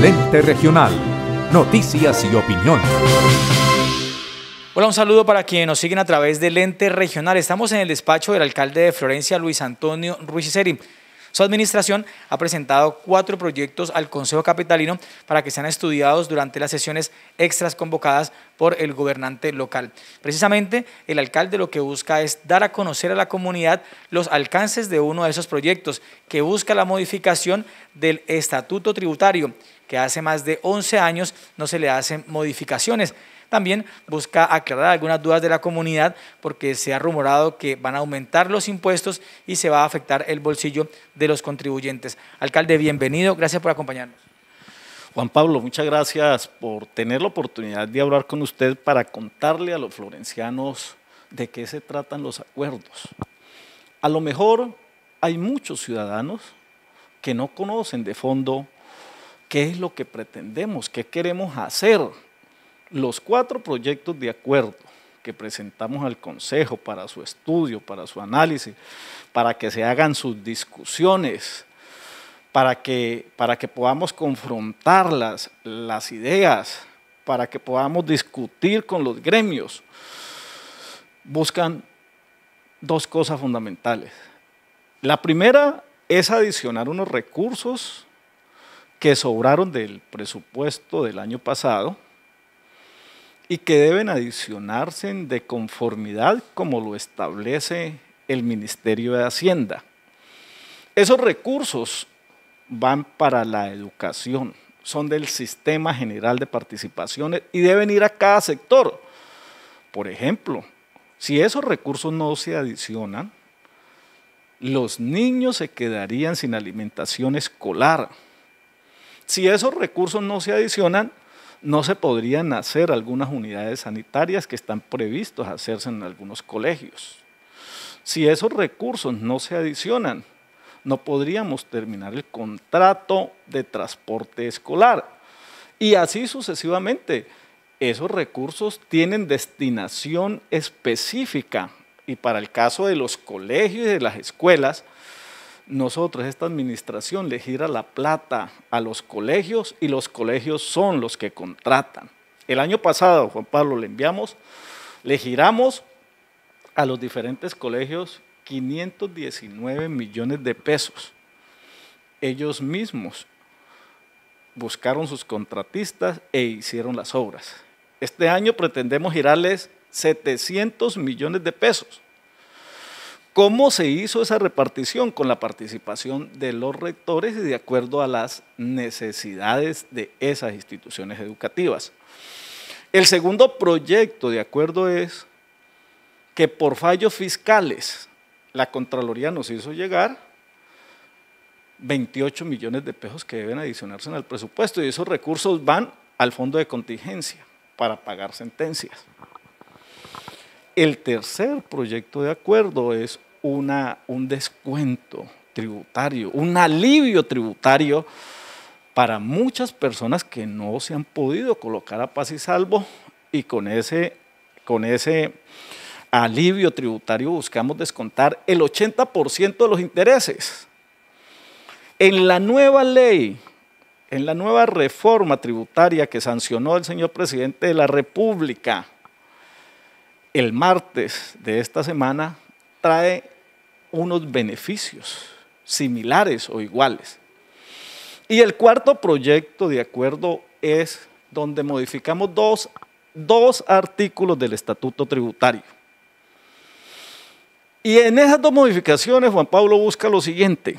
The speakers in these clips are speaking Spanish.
Lente Regional, noticias y opinión. Hola, un saludo para quienes nos siguen a través del Lente Regional. Estamos en el despacho del alcalde de Florencia, Luis Antonio Ruiz Iseri. Su administración ha presentado cuatro proyectos al Consejo Capitalino para que sean estudiados durante las sesiones extras convocadas por el gobernante local. Precisamente, el alcalde lo que busca es dar a conocer a la comunidad los alcances de uno de esos proyectos, que busca la modificación del Estatuto Tributario que hace más de 11 años no se le hacen modificaciones. También busca aclarar algunas dudas de la comunidad porque se ha rumorado que van a aumentar los impuestos y se va a afectar el bolsillo de los contribuyentes. Alcalde, bienvenido, gracias por acompañarnos. Juan Pablo, muchas gracias por tener la oportunidad de hablar con usted para contarle a los florencianos de qué se tratan los acuerdos. A lo mejor hay muchos ciudadanos que no conocen de fondo qué es lo que pretendemos, qué queremos hacer. Los cuatro proyectos de acuerdo que presentamos al Consejo para su estudio, para su análisis, para que se hagan sus discusiones, para que, para que podamos confrontar las, las ideas, para que podamos discutir con los gremios, buscan dos cosas fundamentales. La primera es adicionar unos recursos que sobraron del presupuesto del año pasado y que deben adicionarse de conformidad como lo establece el Ministerio de Hacienda. Esos recursos van para la educación, son del sistema general de participaciones y deben ir a cada sector. Por ejemplo, si esos recursos no se adicionan, los niños se quedarían sin alimentación escolar si esos recursos no se adicionan, no se podrían hacer algunas unidades sanitarias que están previstos hacerse en algunos colegios. Si esos recursos no se adicionan, no podríamos terminar el contrato de transporte escolar. Y así sucesivamente, esos recursos tienen destinación específica y para el caso de los colegios y de las escuelas, nosotros, esta administración le gira la plata a los colegios y los colegios son los que contratan. El año pasado, Juan Pablo, le enviamos, le giramos a los diferentes colegios 519 millones de pesos. Ellos mismos buscaron sus contratistas e hicieron las obras. Este año pretendemos girarles 700 millones de pesos. ¿Cómo se hizo esa repartición? Con la participación de los rectores y de acuerdo a las necesidades de esas instituciones educativas. El segundo proyecto de acuerdo es que por fallos fiscales la Contraloría nos hizo llegar 28 millones de pesos que deben adicionarse en el presupuesto y esos recursos van al fondo de contingencia para pagar sentencias. El tercer proyecto de acuerdo es una, un descuento tributario, un alivio tributario para muchas personas que no se han podido colocar a paz y salvo y con ese, con ese alivio tributario buscamos descontar el 80% de los intereses. En la nueva ley, en la nueva reforma tributaria que sancionó el señor presidente de la República el martes de esta semana, trae unos beneficios similares o iguales. Y el cuarto proyecto de acuerdo es donde modificamos dos, artículos del Estatuto Tributario. Y en esas dos modificaciones Juan Pablo busca lo siguiente,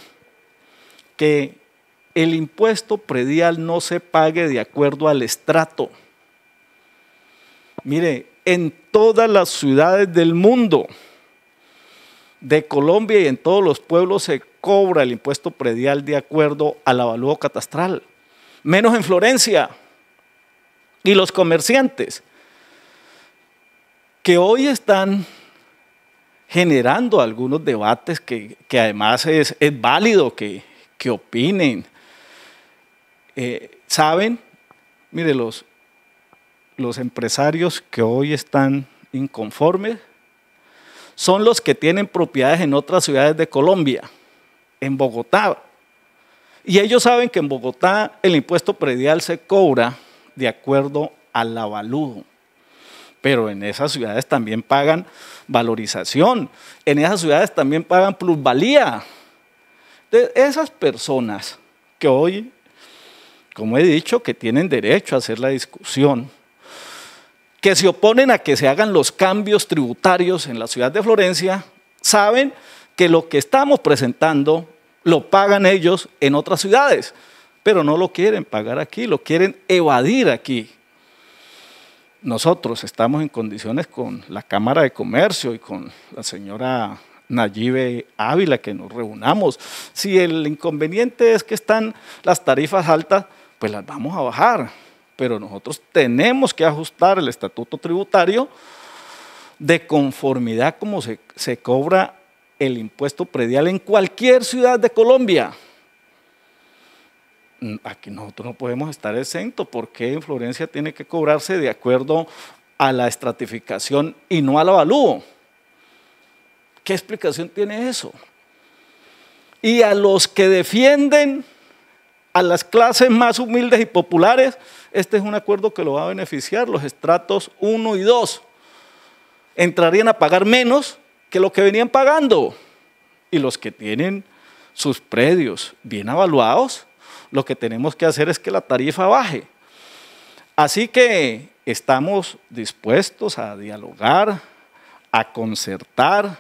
que el impuesto predial no se pague de acuerdo al estrato. Mire, en todas las ciudades del mundo, de Colombia y en todos los pueblos se cobra el impuesto predial de acuerdo al avalúo catastral, menos en Florencia. Y los comerciantes que hoy están generando algunos debates que, además es, es, válido que, opinen, eh, saben, mire, los, los empresarios que hoy están inconformes son los que tienen propiedades en otras ciudades de Colombia, en Bogotá. Y ellos saben que en Bogotá el impuesto predial se cobra de acuerdo al avaludo. Pero en esas ciudades también pagan valorización, en esas ciudades también pagan plusvalía. esas personas que hoy, como he dicho, que tienen derecho a hacer la discusión que se oponen a que se hagan los cambios tributarios en la ciudad de Florencia, saben que lo que estamos presentando lo pagan ellos en otras ciudades, pero no lo quieren pagar aquí, lo quieren evadir aquí. Nosotros estamos en condiciones con la Cámara de Comercio y con la señora Nayibe Ávila que nos reunamos. Si el inconveniente es que están las tarifas altas, pues las vamos a bajar pero nosotros tenemos que ajustar el estatuto tributario de conformidad como se, se cobra el impuesto predial en cualquier ciudad de Colombia. Mm, aquí nosotros no podemos estar exentos porque en Florencia tiene que cobrarse de acuerdo a la estratificación y no al avalúo. ¿Qué explicación tiene eso? Y a los que defienden a las clases más humildes y populares, este es un acuerdo que lo va a beneficiar los estratos 1 y 2. Entrarían a pagar menos que lo que venían pagando. Y los que tienen sus predios bien avaluados, lo que tenemos que hacer es que la tarifa baje. Así que estamos dispuestos a dialogar, a concertar,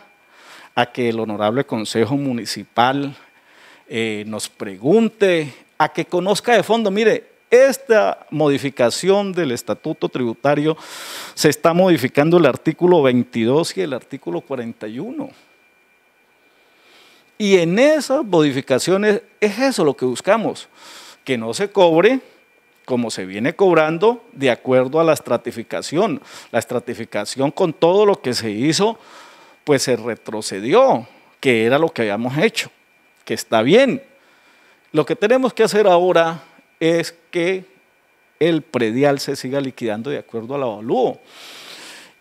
a que el honorable Consejo Municipal eh, nos pregunte a que conozca de fondo, mire, esta modificación del estatuto tributario se está modificando el artículo 22 y el artículo 41. Y en esas modificaciones es eso lo que buscamos, que no se cobre como se viene cobrando de acuerdo a la estratificación. La estratificación con todo lo que se hizo, pues se retrocedió, que era lo que habíamos hecho, que está bien, lo que tenemos que hacer ahora es que el predial se siga liquidando de acuerdo al avalúo.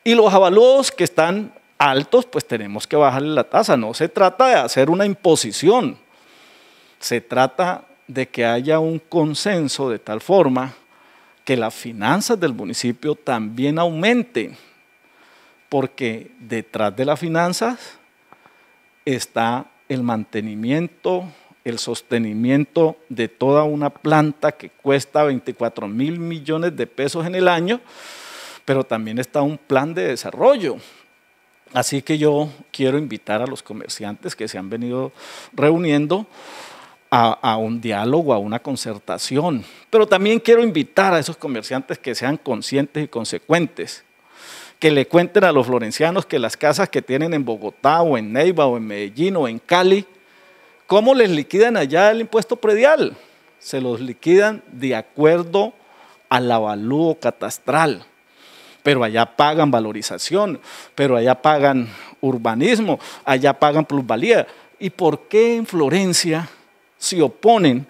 Y los avalúos que están altos, pues tenemos que bajarle la tasa. No se trata de hacer una imposición, se trata de que haya un consenso de tal forma que las finanzas del municipio también aumenten, porque detrás de las finanzas está el mantenimiento el sostenimiento de toda una planta que cuesta 24 mil millones de pesos en el año, pero también está un plan de desarrollo. Así que yo quiero invitar a los comerciantes que se han venido reuniendo a, un diálogo, a una concertación, pero también quiero invitar a esos comerciantes que sean conscientes y consecuentes que le cuenten a los florencianos que las casas que tienen en Bogotá o en Neiva o en Medellín o en Cali ¿Cómo les liquidan allá el impuesto predial? Se los liquidan de acuerdo al avalúo catastral. Pero allá pagan valorización, pero allá pagan urbanismo, allá pagan plusvalía. ¿Y por qué en Florencia se oponen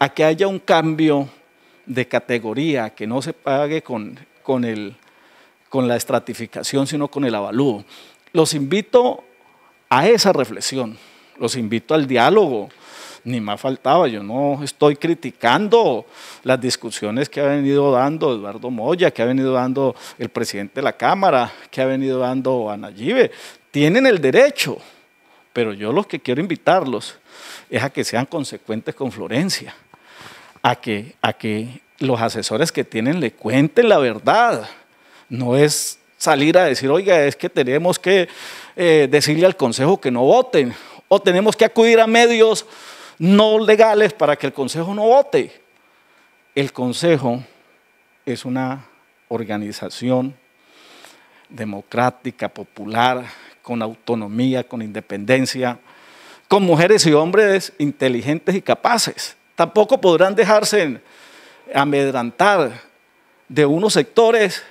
a que haya un cambio de categoría, que no se pague con, con, el, con la estratificación, sino con el avalúo? Los invito a esa reflexión los invito al diálogo. Ni más faltaba, yo no estoy criticando las discusiones que ha venido dando Eduardo Moya, que ha venido dando el presidente de la Cámara, que ha venido dando Ana Tienen el derecho, pero yo lo que quiero invitarlos es a que sean consecuentes con Florencia, a que, a que los asesores que tienen le cuenten la verdad. No es salir a decir, oiga, es que tenemos que eh, decirle al Consejo que no voten o tenemos que acudir a medios no legales para que el Consejo no vote. El Consejo es una organización democrática, popular, con autonomía, con independencia, con mujeres y hombres inteligentes y capaces. Tampoco podrán dejarse amedrantar de unos sectores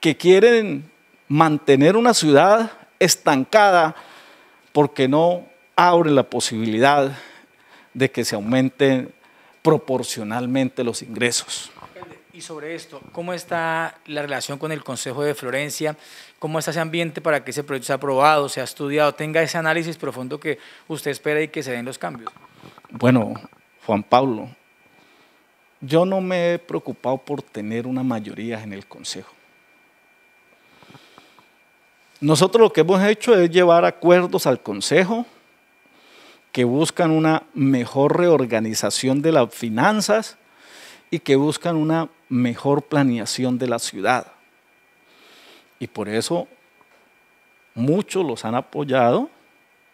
que quieren mantener una ciudad estancada porque no abre la posibilidad de que se aumenten proporcionalmente los ingresos. Y sobre esto, ¿cómo está la relación con el Consejo de Florencia? ¿Cómo está ese ambiente para que ese proyecto sea aprobado, sea estudiado, tenga ese análisis profundo que usted espera y que se den los cambios? Bueno, Juan Pablo, yo no me he preocupado por tener una mayoría en el Consejo. Nosotros lo que hemos hecho es llevar acuerdos al Consejo que buscan una mejor reorganización de las finanzas y que buscan una mejor planeación de la ciudad. Y por eso muchos los han apoyado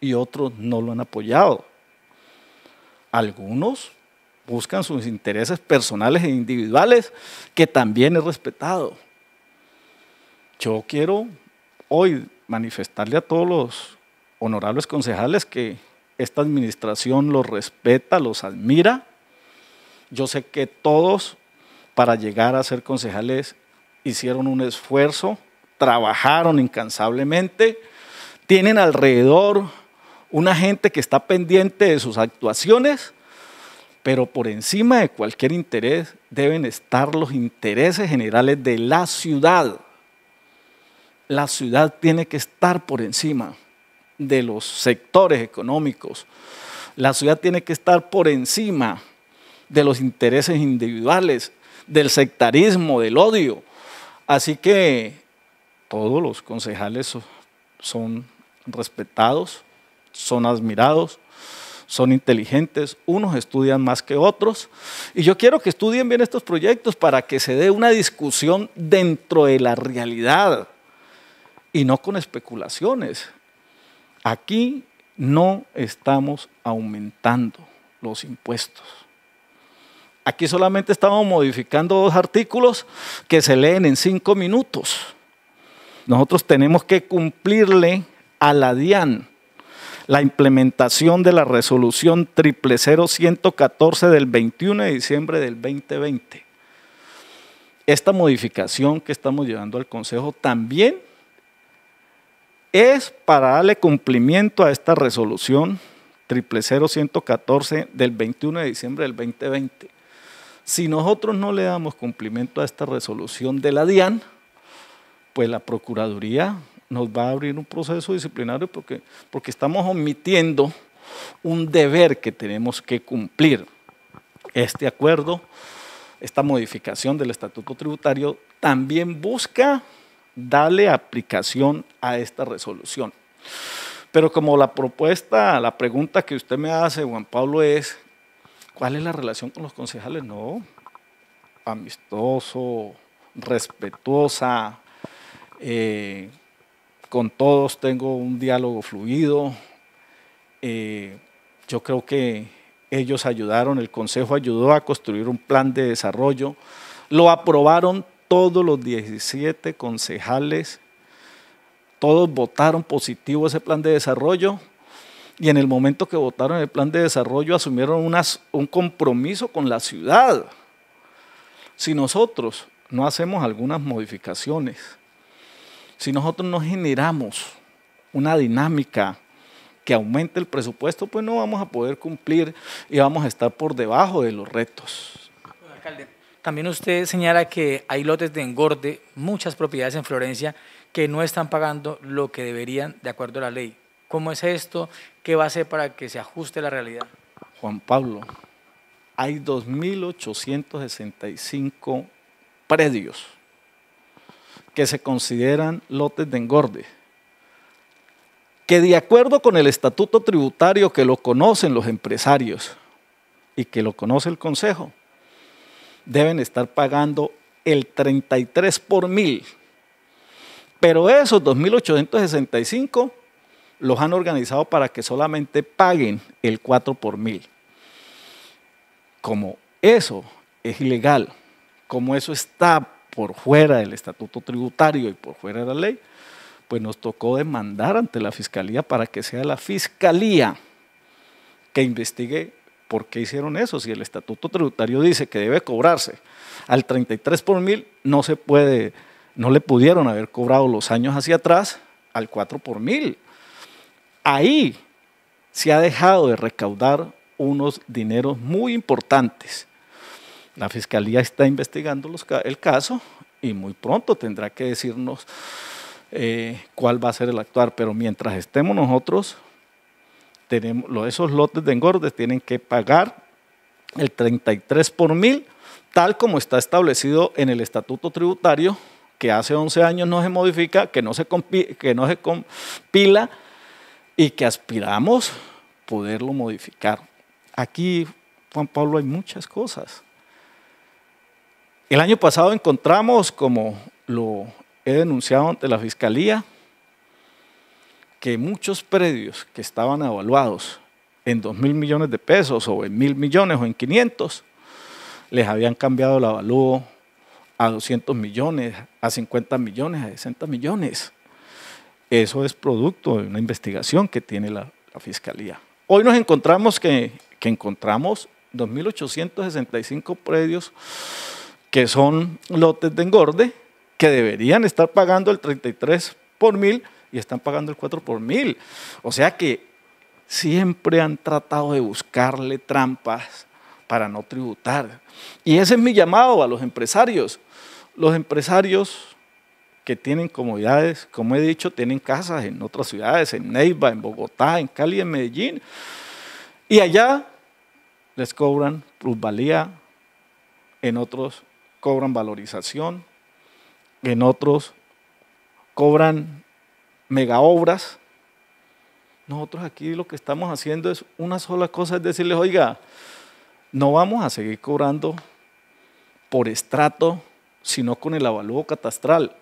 y otros no lo han apoyado. Algunos buscan sus intereses personales e individuales, que también es respetado. Yo quiero hoy manifestarle a todos los honorables concejales que esta administración los respeta, los admira. Yo sé que todos para llegar a ser concejales hicieron un esfuerzo, trabajaron incansablemente, tienen alrededor una gente que está pendiente de sus actuaciones, pero por encima de cualquier interés deben estar los intereses generales de la ciudad. La ciudad tiene que estar por encima de los sectores económicos. La ciudad tiene que estar por encima de los intereses individuales, del sectarismo, del odio. Así que todos los concejales son respetados, son admirados, son inteligentes, unos estudian más que otros. Y yo quiero que estudien bien estos proyectos para que se dé una discusión dentro de la realidad y no con especulaciones. Aquí no estamos aumentando los impuestos. Aquí solamente estamos modificando dos artículos que se leen en cinco minutos. Nosotros tenemos que cumplirle a la DIAN la implementación de la resolución 000114 del 21 de diciembre del 2020. Esta modificación que estamos llevando al Consejo también es para darle cumplimiento a esta resolución 00114 del 21 de diciembre del 2020. Si nosotros no le damos cumplimiento a esta resolución de la DIAN, pues la Procuraduría nos va a abrir un proceso disciplinario porque, porque estamos omitiendo un deber que tenemos que cumplir. Este acuerdo, esta modificación del Estatuto Tributario, también busca dale aplicación a esta resolución. Pero como la propuesta, la pregunta que usted me hace, Juan Pablo, es, ¿cuál es la relación con los concejales? No, amistoso, respetuosa, eh, con todos tengo un diálogo fluido. Eh, yo creo que ellos ayudaron, el Consejo ayudó a construir un plan de desarrollo, lo aprobaron todos los 17 concejales, todos votaron positivo ese plan de desarrollo y en el momento que votaron el plan de desarrollo asumieron un compromiso con la ciudad. Si nosotros no hacemos algunas modificaciones, si nosotros no generamos una dinámica que aumente el presupuesto, pues no vamos a poder cumplir y vamos a estar por debajo de los retos. Alcalde, también usted señala que hay lotes de engorde, muchas propiedades en Florencia, que no están pagando lo que deberían de acuerdo a la ley. ¿Cómo es esto? ¿Qué va a hacer para que se ajuste la realidad? Juan Pablo, hay 2.865 predios que se consideran lotes de engorde, que de acuerdo con el estatuto tributario que lo conocen los empresarios y que lo conoce el Consejo, deben estar pagando el 33 por mil. Pero esos 2.865 los han organizado para que solamente paguen el 4 por mil. Como eso es ilegal, como eso está por fuera del estatuto tributario y por fuera de la ley, pues nos tocó demandar ante la fiscalía para que sea la fiscalía que investigue ¿Por qué hicieron eso? Si el estatuto tributario dice que debe cobrarse al 33 por mil, no se puede, no le pudieron haber cobrado los años hacia atrás al 4 por mil. Ahí se ha dejado de recaudar unos dineros muy importantes. La fiscalía está investigando el caso y muy pronto tendrá que decirnos eh, cuál va a ser el actuar, pero mientras estemos nosotros esos lotes de engordes tienen que pagar el 33 por mil, tal como está establecido en el Estatuto Tributario, que hace 11 años no se modifica, que no se, que no se compila y que aspiramos poderlo modificar. Aquí, Juan Pablo, hay muchas cosas. El año pasado encontramos, como lo he denunciado ante la Fiscalía, que muchos predios que estaban evaluados en 2 mil millones de pesos o en mil millones o en 500, les habían cambiado el avalúo a 200 millones, a 50 millones, a 60 millones. Eso es producto de una investigación que tiene la, Fiscalía. Hoy nos encontramos que, que encontramos 2.865 predios que son lotes de engorde que deberían estar pagando el 33 por mil, y están pagando el 4 por mil. O sea que siempre han tratado de buscarle trampas para no tributar. Y ese es mi llamado a los empresarios. Los empresarios que tienen comodidades, como he dicho, tienen casas en otras ciudades, en Neiva, en Bogotá, en Cali, en Medellín. Y allá les cobran plusvalía, en otros cobran valorización, en otros cobran mega obras. Nosotros aquí lo que estamos haciendo es una sola cosa, es decirles, oiga, no vamos a seguir cobrando por estrato, sino con el avalúo catastral,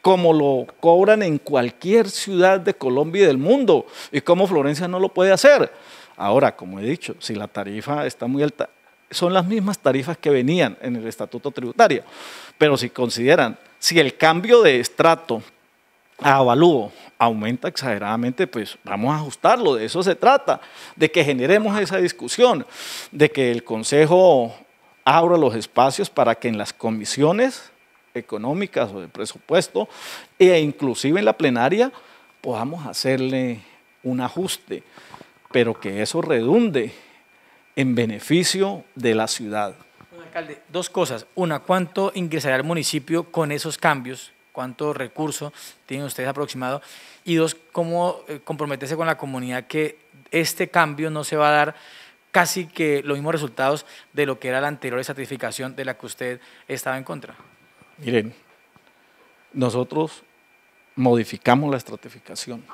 como lo cobran en cualquier ciudad de Colombia y del mundo, y como Florencia no lo puede hacer. Ahora, como he dicho, si la tarifa está muy alta, son las mismas tarifas que venían en el estatuto tributario, pero si consideran, si el cambio de estrato a avalúo aumenta exageradamente, pues vamos a ajustarlo, de eso se trata, de que generemos esa discusión, de que el Consejo abra los espacios para que en las comisiones económicas o de presupuesto e inclusive en la plenaria podamos hacerle un ajuste, pero que eso redunde en beneficio de la ciudad. alcalde, dos cosas. Una, ¿cuánto ingresará el municipio con esos cambios cuánto recurso tienen ustedes aproximado, y dos, cómo eh, comprometerse con la comunidad que este cambio no se va a dar casi que los mismos resultados de lo que era la anterior estratificación de la que usted estaba en contra. Miren, nosotros modificamos la estratificación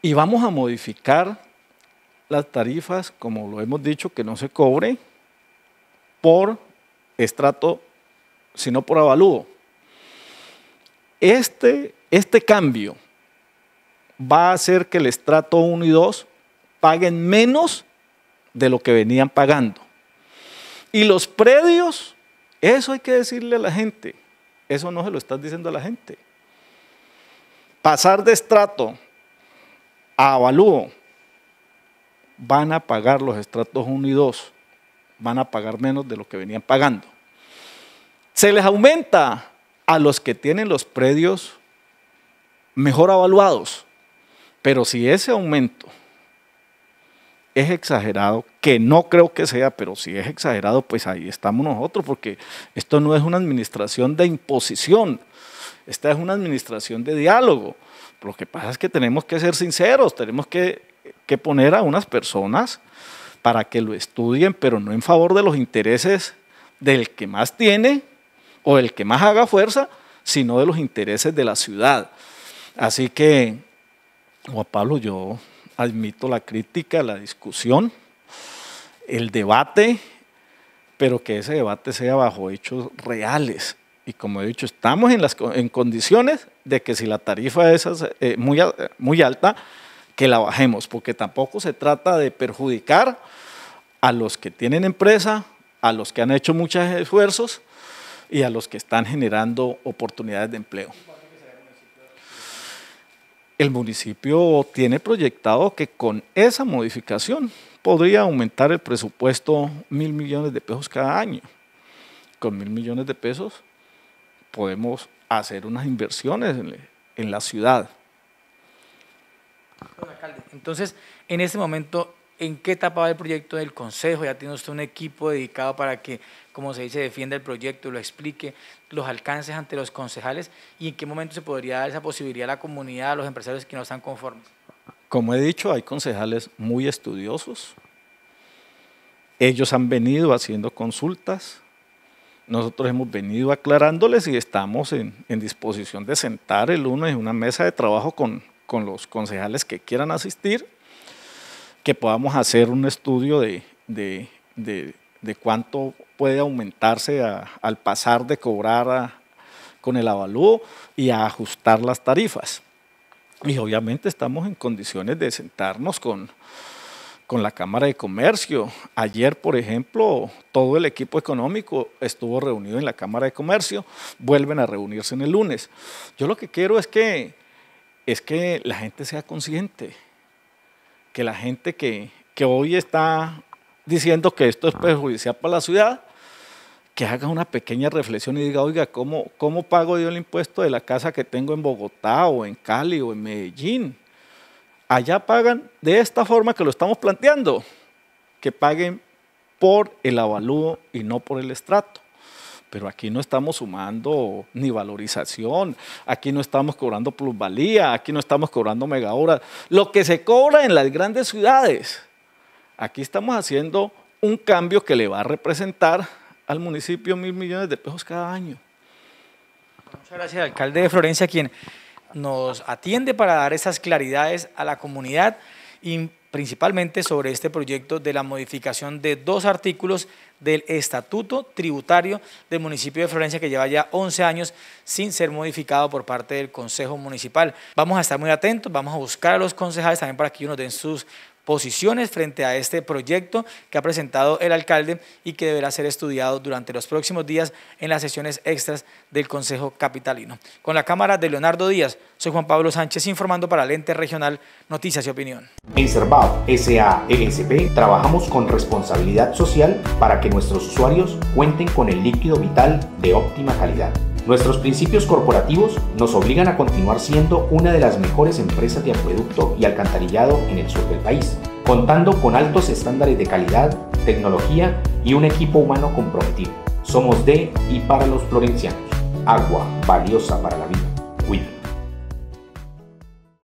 y vamos a modificar las tarifas, como lo hemos dicho, que no se cobre por estrato sino por avalúo. Este, este cambio va a hacer que el estrato 1 y 2 paguen menos de lo que venían pagando. Y los predios, eso hay que decirle a la gente, eso no se lo estás diciendo a la gente. Pasar de estrato a avalúo, van a pagar los estratos 1 y 2, van a pagar menos de lo que venían pagando se les aumenta a los que tienen los predios mejor evaluados. Pero si ese aumento es exagerado, que no creo que sea, pero si es exagerado, pues ahí estamos nosotros, porque esto no es una administración de imposición, esta es una administración de diálogo. Lo que pasa es que tenemos que ser sinceros, tenemos que, que poner a unas personas para que lo estudien, pero no en favor de los intereses del que más tiene, o el que más haga fuerza, sino de los intereses de la ciudad. Así que, Juan Pablo, yo admito la crítica, la discusión, el debate, pero que ese debate sea bajo hechos reales. Y como he dicho, estamos en, las, en condiciones de que si la tarifa es eh, muy, muy alta, que la bajemos, porque tampoco se trata de perjudicar a los que tienen empresa, a los que han hecho muchos esfuerzos y a los que están generando oportunidades de empleo. El municipio tiene proyectado que con esa modificación podría aumentar el presupuesto mil millones de pesos cada año. Con mil millones de pesos podemos hacer unas inversiones en, la ciudad. Entonces, en este momento en qué etapa va el proyecto del Consejo, ya tiene usted un equipo dedicado para que, como se dice, defienda el proyecto, lo explique, los alcances ante los concejales y en qué momento se podría dar esa posibilidad a la comunidad, a los empresarios que no están conformes. Como he dicho, hay concejales muy estudiosos. Ellos han venido haciendo consultas. Nosotros hemos venido aclarándoles y estamos en, disposición de sentar el lunes en una mesa de trabajo con, con los concejales que quieran asistir que podamos hacer un estudio de, cuánto puede aumentarse al pasar de cobrar con el avalúo y a ajustar las tarifas. Y obviamente estamos en condiciones de sentarnos con, con la Cámara de Comercio. Ayer, por ejemplo, todo el equipo económico estuvo reunido en la Cámara de Comercio, vuelven a reunirse en el lunes. Yo lo que quiero es que, es que la gente sea consciente que la gente que, hoy está diciendo que esto es perjudicial para la ciudad, que haga una pequeña reflexión y diga, oiga, ¿cómo, ¿cómo pago yo el impuesto de la casa que tengo en Bogotá o en Cali o en Medellín? Allá pagan de esta forma que lo estamos planteando, que paguen por el avalúo y no por el estrato. Pero aquí no estamos sumando ni valorización, aquí no estamos cobrando plusvalía, aquí no estamos cobrando mega horas. lo que se cobra en las grandes ciudades. Aquí estamos haciendo un cambio que le va a representar al municipio mil millones de pesos cada año. Muchas gracias, alcalde de Florencia, quien nos atiende para dar esas claridades a la comunidad principalmente sobre este proyecto de la modificación de dos artículos del Estatuto Tributario del municipio de Florencia que lleva ya 11 años sin ser modificado por parte del Consejo Municipal. Vamos a estar muy atentos, vamos a buscar a los concejales también para que uno nos den sus posiciones frente a este proyecto que ha presentado el alcalde y que deberá ser estudiado durante los próximos días en las sesiones extras del Consejo Capitalino. Con la cámara de Leonardo Díaz, soy Juan Pablo Sánchez informando para el ente regional Noticias y Opinión. En S.A. SALSP trabajamos con responsabilidad social para que nuestros usuarios cuenten con el líquido vital de óptima calidad. Nuestros principios corporativos nos obligan a continuar siendo una de las mejores empresas de acueducto y alcantarillado en el sur del país, contando con altos estándares de calidad, tecnología y un equipo humano comprometido. Somos de y para los florencianos. Agua valiosa para la vida.